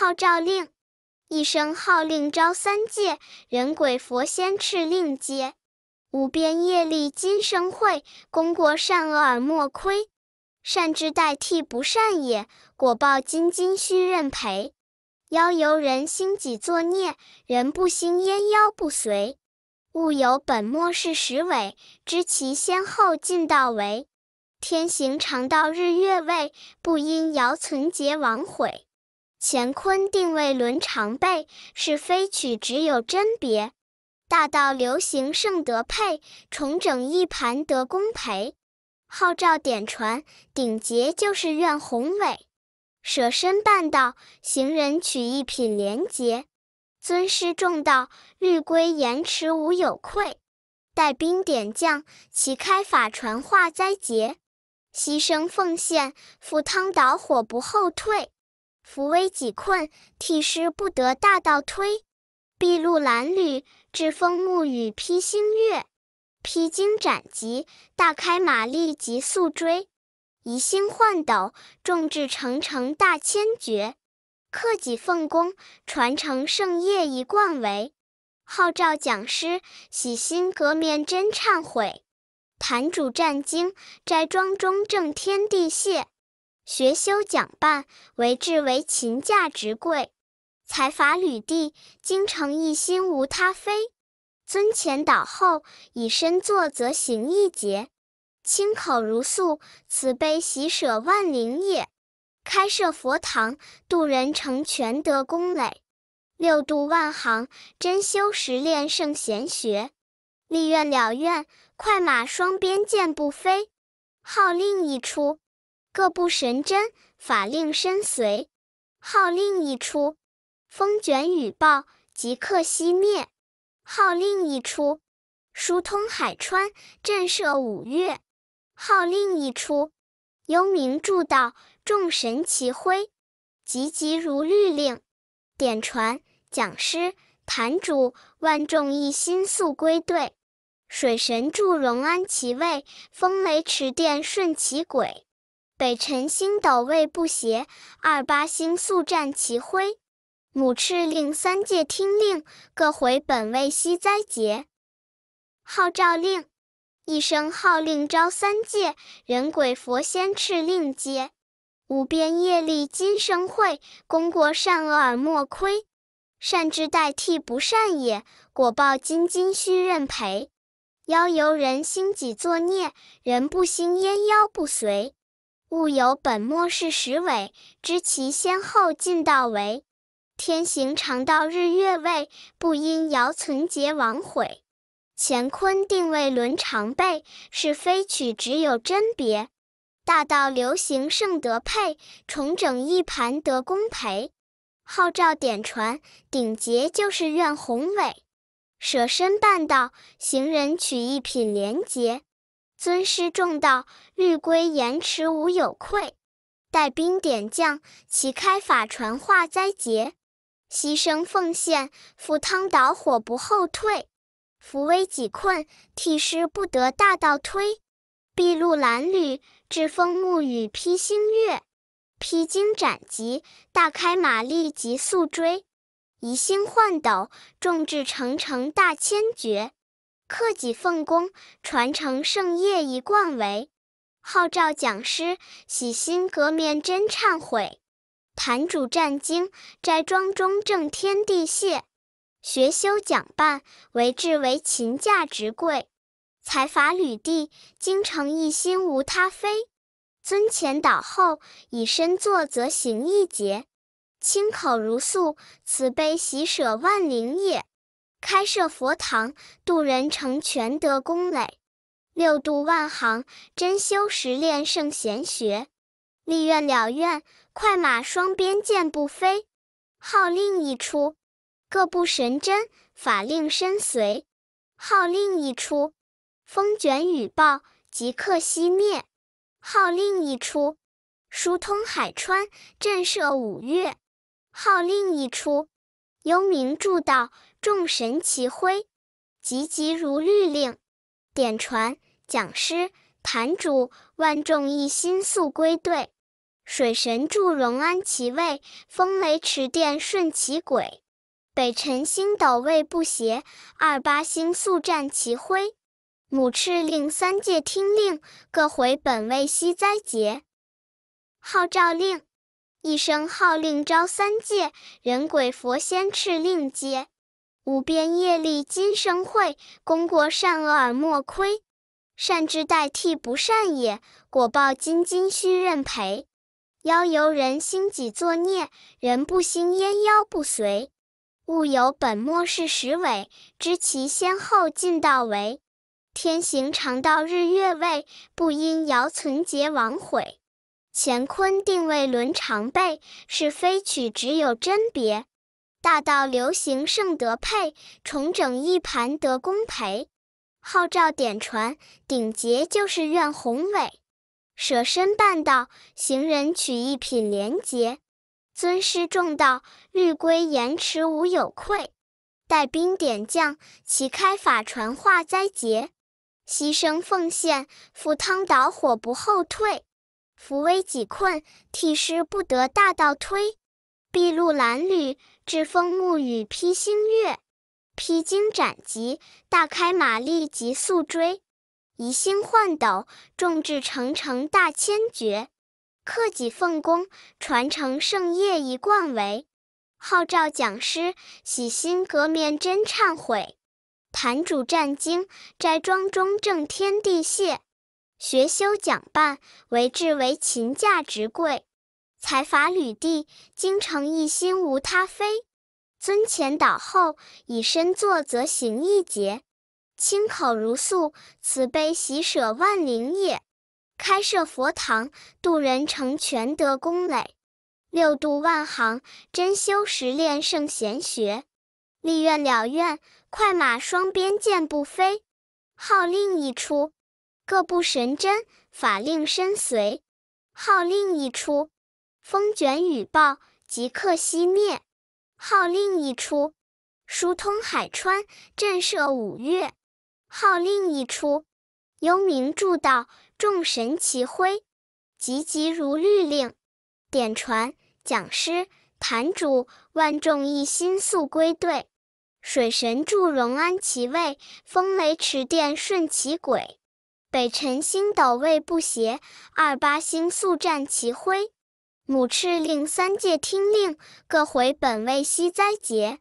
号召令，一声号令招三界，人鬼佛仙敕令接，无边业力今生会，功过善恶尔莫亏。善之代替不善也，果报今今须认赔。妖由人心己作孽，人不兴焉妖不随。物有本末是实伪，知其先后尽道为。天行常道日月位，不因尧存桀亡毁。乾坤定位轮常备，是非曲直有甄别。大道流行圣德配，重整一盘得功培。号召点传顶节，就是愿宏伟。舍身办道，行人取一品廉洁。尊师重道，律规严持无有愧。带兵点将，旗开法传化灾劫。牺牲奉献，赴汤蹈火不后退。扶危济困，替师不得大道推；筚路蓝缕，栉风沐雨披星月；披荆斩棘，大开马力急速追；移星换斗，众志成城大千绝；克己奉公，传承圣业一贯为；号召讲师，洗心革面真忏悔；坛主战经，斋庄中正天地谢。学修讲办，为智为勤，价值贵；财法履地，精诚一心无他非。尊前倒后，以身作则行一节；清口如素，慈悲喜舍万灵也。开设佛堂，度人成全德功累；六度万行，真修实练圣贤学。立愿了愿，快马双鞭健不飞；号令一出。各部神针，法令身随，号令一出，风卷雨暴即刻熄灭；号令一出，疏通海川，震慑五岳；号令一出，幽冥助道，众神齐挥，急急如律令。点传讲师坛主，万众一心速归队。水神祝融安其位，风雷驰电顺其轨。北辰星斗位不邪，二八星速战其挥。母敕令三界听令，各回本位息灾劫。号召令，一声号令召三界，人鬼佛仙敕令接。无边业力今生会，功过善恶尔莫亏。善之代替不善也，果报今今须认赔。妖由人心己作孽，人不兴焉妖不随。物有本末，事实伪，知其先后，尽道为。天行常道，日月位，不因尧存桀亡毁。乾坤定位，轮常备，是非曲直有甄别。大道流行，圣德配，重整一盘得功培。号召点传，顶结就是愿宏伟，舍身办道，行人取一品廉洁。尊师重道，律规严迟无有愧；带兵点将，齐开法传化灾劫；牺牲奉献，赴汤蹈火不后退；扶危济困，替师不得大道推；筚路蓝缕，栉风沐雨披星月；披荆斩棘，大开马力急速追；移星换斗，众志成城大千绝。克己奉公，传承圣业一贯为；号召讲师洗心革面，真忏悔。坛主战经斋庄中正天地谢，学修讲办为志为勤价值贵。财阀履地京城一心无他非，尊前倒后以身作则行一节，亲口如素慈悲喜舍万灵也。开设佛堂，度人成全德功累，六度万行，真修实练圣贤学，立愿了愿，快马双鞭箭步飞，号令一出，各部神针法令身随；号令一出，风卷雨暴即刻熄灭；号令一出，疏通海川，震慑五岳；号令一出。幽冥助道，众神齐挥，急急如律令。点传讲师坛主，万众一心速归队。水神祝融安其位，风雷池电顺其轨。北辰星斗位不邪，二八星速占其辉。母敕令三界听令，各回本位息灾劫。号召令。一声号令召三界，人鬼佛仙敕令接，无边业力今生会，功过善恶尔莫亏。善之代替不善也，果报今今须认赔。妖由人心己作孽，人不兴焉妖不随。物有本末是实伪，知其先后尽道为。天行常道日月位，不因尧存桀亡毁。乾坤定位轮常备，是非曲直有甄别。大道流行圣德配，重整一盘得功培。号召点传顶节就是愿宏伟，舍身办道行人取一品廉洁。尊师重道律规严持无有愧，带兵点将齐开法传化灾劫。牺牲奉献赴汤蹈火不后退。扶危济困，替师不得；大道推，筚路蓝缕，栉风沐雨，披星月，披荆斩棘，大开马力，急速追，移星换斗，众志成城，大千绝，克己奉公，传承圣业，一贯为，号召讲师，洗心革面，真忏悔，坛主战经，斋庄中正，天地谢。学修讲办，为智为勤，价值贵；财法履地，精诚一心无他非。尊前倒后，以身作则行一节；清口如素，慈悲喜舍万灵也。开设佛堂，度人成全德功累；六度万行，真修实练圣贤学。立愿了愿，快马双鞭箭步飞；号令一出。各部神针，法令身随，号令一出，风卷雨暴即刻熄灭；号令一出，疏通海川，震慑五岳；号令一出，幽冥助道，众神齐挥，急急如律令。点传讲师坛主，万众一心速归队。水神祝融安其位，风雷驰电顺其轨。北辰星斗位不协，二八星宿占其辉。母赤令三界听令，各回本位息灾劫。